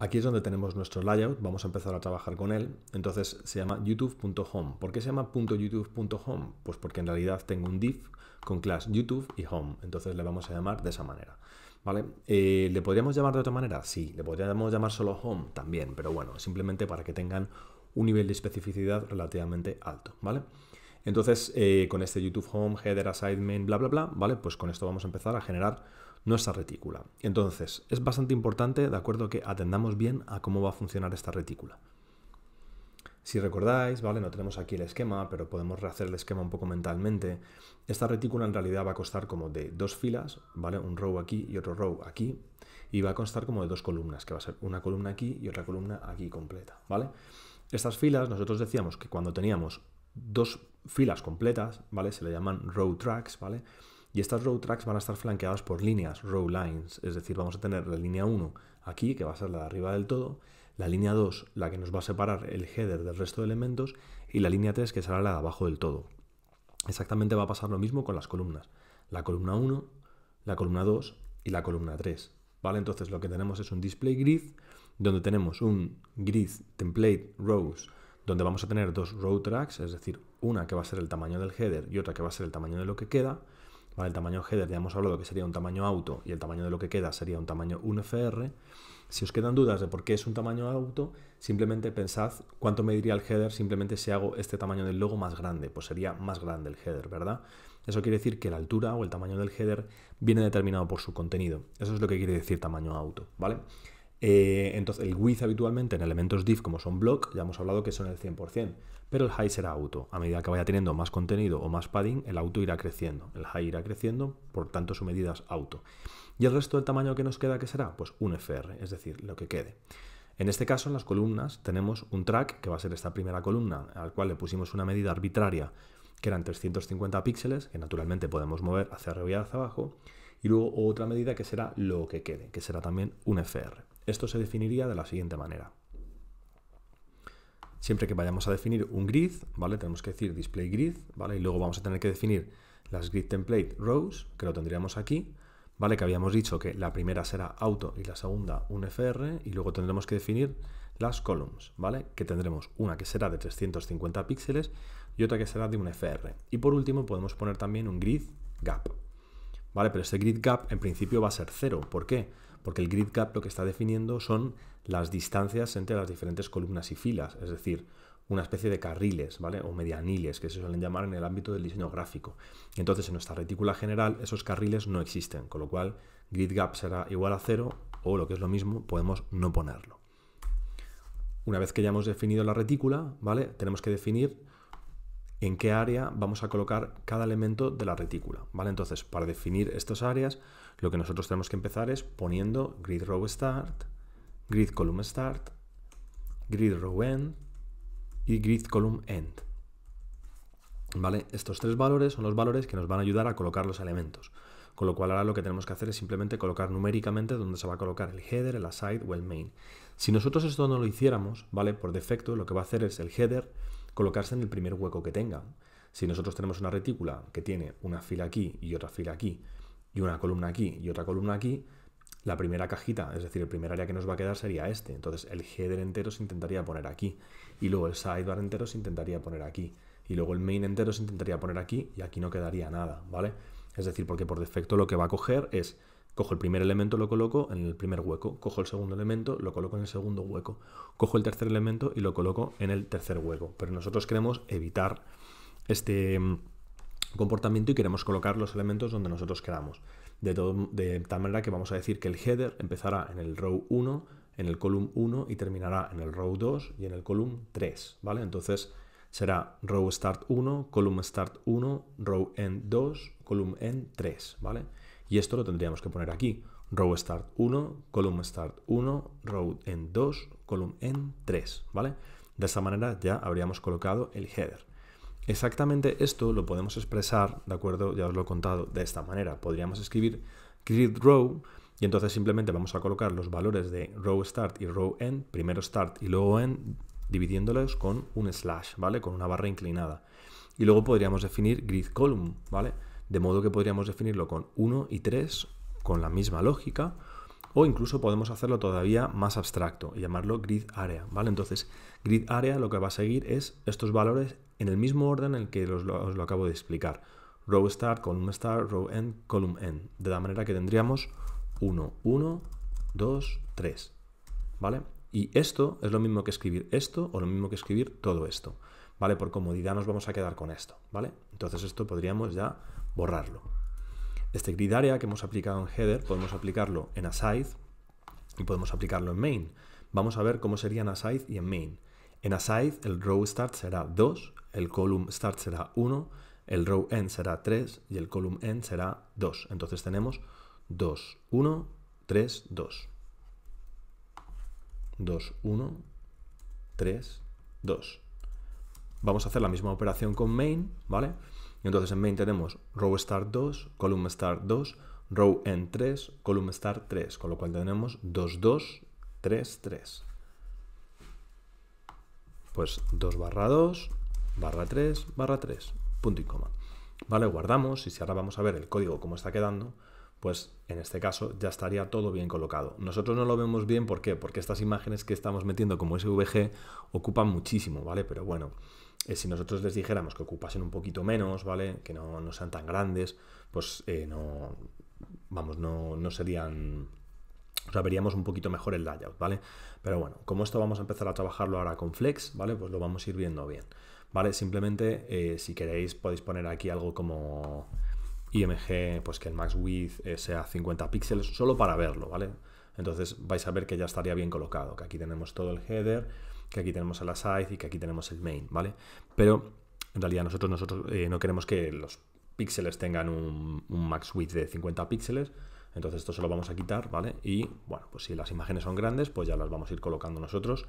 Aquí es donde tenemos nuestro layout, vamos a empezar a trabajar con él. Entonces se llama youtube.home. ¿Por qué se llama .youtube.home? Pues porque en realidad tengo un div con class youtube y home. Entonces le vamos a llamar de esa manera. ¿Vale? Eh, ¿Le podríamos llamar de otra manera? Sí, le podríamos llamar solo home también, pero bueno, simplemente para que tengan un nivel de especificidad relativamente alto, ¿vale? Entonces, eh, con este YouTube Home, Header, Assignment, bla, bla, bla, ¿vale? Pues con esto vamos a empezar a generar nuestra retícula. Entonces, es bastante importante, ¿de acuerdo?, que atendamos bien a cómo va a funcionar esta retícula. Si recordáis, ¿vale? No tenemos aquí el esquema, pero podemos rehacer el esquema un poco mentalmente. Esta retícula en realidad va a constar como de dos filas, ¿vale? Un row aquí y otro row aquí. Y va a constar como de dos columnas, que va a ser una columna aquí y otra columna aquí completa, ¿vale? Estas filas, nosotros decíamos que cuando teníamos dos filas completas, ¿vale? Se le llaman row tracks, ¿vale? Y estas row tracks van a estar flanqueadas por líneas, row lines, es decir, vamos a tener la línea 1 aquí, que va a ser la de arriba del todo, la línea 2, la que nos va a separar el header del resto de elementos, y la línea 3, que será la de abajo del todo. Exactamente va a pasar lo mismo con las columnas. La columna 1, la columna 2 y la columna 3. ¿vale? Entonces lo que tenemos es un display grid, donde tenemos un grid template rows donde vamos a tener dos row tracks, es decir, una que va a ser el tamaño del header y otra que va a ser el tamaño de lo que queda. Vale, el tamaño header ya hemos hablado que sería un tamaño auto y el tamaño de lo que queda sería un tamaño 1FR. Si os quedan dudas de por qué es un tamaño auto, simplemente pensad cuánto mediría el header simplemente si hago este tamaño del logo más grande, pues sería más grande el header, ¿verdad? Eso quiere decir que la altura o el tamaño del header viene determinado por su contenido. Eso es lo que quiere decir tamaño auto, ¿vale? vale eh, entonces, el width habitualmente en elementos div como son block, ya hemos hablado que son el 100%, pero el high será auto. A medida que vaya teniendo más contenido o más padding, el auto irá creciendo. El high irá creciendo, por tanto su medida es auto. ¿Y el resto del tamaño que nos queda qué será? Pues un FR, es decir, lo que quede. En este caso, en las columnas, tenemos un track, que va a ser esta primera columna, al cual le pusimos una medida arbitraria, que eran 350 píxeles, que naturalmente podemos mover hacia arriba y hacia abajo, y luego otra medida que será lo que quede, que será también un FR. Esto se definiría de la siguiente manera. Siempre que vayamos a definir un grid, ¿vale? Tenemos que decir display grid, ¿vale? Y luego vamos a tener que definir las grid template rows, que lo tendríamos aquí, ¿vale? Que habíamos dicho que la primera será auto y la segunda un FR y luego tendremos que definir las columns, ¿vale? Que tendremos una que será de 350 píxeles y otra que será de un FR. Y por último podemos poner también un grid gap, ¿vale? Pero este grid gap en principio va a ser cero. ¿Por qué? porque el grid gap lo que está definiendo son las distancias entre las diferentes columnas y filas, es decir, una especie de carriles, ¿vale? O medianiles, que se suelen llamar en el ámbito del diseño gráfico. Entonces, en nuestra retícula general, esos carriles no existen, con lo cual grid gap será igual a cero, o lo que es lo mismo, podemos no ponerlo. Una vez que ya hemos definido la retícula, ¿vale? Tenemos que definir en qué área vamos a colocar cada elemento de la retícula. ¿vale? Entonces, para definir estas áreas, lo que nosotros tenemos que empezar es poniendo grid row start, grid column start, grid row end y grid column end. ¿Vale? Estos tres valores son los valores que nos van a ayudar a colocar los elementos. Con lo cual ahora lo que tenemos que hacer es simplemente colocar numéricamente dónde se va a colocar el header, el aside o el main. Si nosotros esto no lo hiciéramos, ¿vale? Por defecto lo que va a hacer es el header colocarse en el primer hueco que tenga. Si nosotros tenemos una retícula que tiene una fila aquí y otra fila aquí, y una columna aquí y otra columna aquí, la primera cajita, es decir, el primer área que nos va a quedar sería este. Entonces el header entero se intentaría poner aquí, y luego el sidebar entero se intentaría poner aquí, y luego el main entero se intentaría poner aquí, y aquí no quedaría nada, ¿vale? Es decir, porque por defecto lo que va a coger es Cojo el primer elemento, lo coloco en el primer hueco. Cojo el segundo elemento, lo coloco en el segundo hueco. Cojo el tercer elemento y lo coloco en el tercer hueco. Pero nosotros queremos evitar este mm, comportamiento y queremos colocar los elementos donde nosotros queramos. De, de tal manera que vamos a decir que el header empezará en el row 1, en el column 1 y terminará en el row 2 y en el column 3, ¿vale? Entonces será row start 1, column start 1, row end 2, column end 3, ¿vale? Y esto lo tendríamos que poner aquí. Row start 1, column start 1, row en 2, column en 3, ¿vale? De esta manera ya habríamos colocado el header. Exactamente esto lo podemos expresar, ¿de acuerdo? Ya os lo he contado, de esta manera. Podríamos escribir grid row y entonces simplemente vamos a colocar los valores de row start y row end, primero start y luego end, dividiéndolos con un slash, ¿vale? Con una barra inclinada. Y luego podríamos definir grid column, ¿vale? de modo que podríamos definirlo con 1 y 3 con la misma lógica, o incluso podemos hacerlo todavía más abstracto y llamarlo grid area, ¿vale? Entonces, grid area lo que va a seguir es estos valores en el mismo orden en el que os lo, acabo de explicar. Row start, column start, row end, column end. De la manera que tendríamos 1, 1, 2, 3, ¿vale? Y esto es lo mismo que escribir esto o lo mismo que escribir todo esto. ¿vale? Por comodidad nos vamos a quedar con esto, ¿vale? Entonces esto podríamos ya borrarlo. Este grid area que hemos aplicado en header podemos aplicarlo en aside y podemos aplicarlo en main. Vamos a ver cómo sería en aside y en main. En aside el row start será 2, el column start será 1, el row end será 3 y el column end será 2. Entonces tenemos 2, 1, 3, 2. 2, 1, 3, 2 vamos a hacer la misma operación con main, ¿vale? Entonces en main tenemos row start 2, column start 2, row en 3, column start 3, con lo cual tenemos 2, 2, 3, 3. Pues 2 barra 2, barra 3, barra 3, punto y coma. ¿Vale? Guardamos y si ahora vamos a ver el código como está quedando, pues en este caso ya estaría todo bien colocado. Nosotros no lo vemos bien, ¿por qué? Porque estas imágenes que estamos metiendo como SVG ocupan muchísimo, ¿vale? Pero bueno, eh, si nosotros les dijéramos que ocupasen un poquito menos, ¿vale? Que no, sean tan grandes, pues eh, no, vamos, no, no serían... O sea, veríamos un poquito mejor el layout, ¿vale? Pero bueno, como esto vamos a empezar a trabajarlo ahora con Flex, ¿vale? Pues lo vamos a ir viendo bien, ¿vale? Simplemente, eh, si queréis, podéis poner aquí algo como IMG, pues que el max width sea 50 píxeles, solo para verlo, ¿vale? Entonces vais a ver que ya estaría bien colocado, que aquí tenemos todo el header, que aquí tenemos el la y que aquí tenemos el main, ¿vale? Pero en realidad nosotros, nosotros eh, no queremos que los píxeles tengan un, un max width de 50 píxeles, entonces esto se lo vamos a quitar, ¿vale? Y bueno, pues si las imágenes son grandes, pues ya las vamos a ir colocando nosotros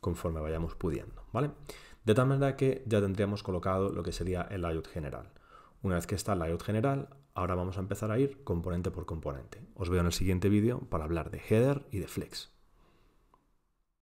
conforme vayamos pudiendo, ¿vale? De tal manera que ya tendríamos colocado lo que sería el layout general. Una vez que está el layout general, ahora vamos a empezar a ir componente por componente. Os veo en el siguiente vídeo para hablar de header y de flex.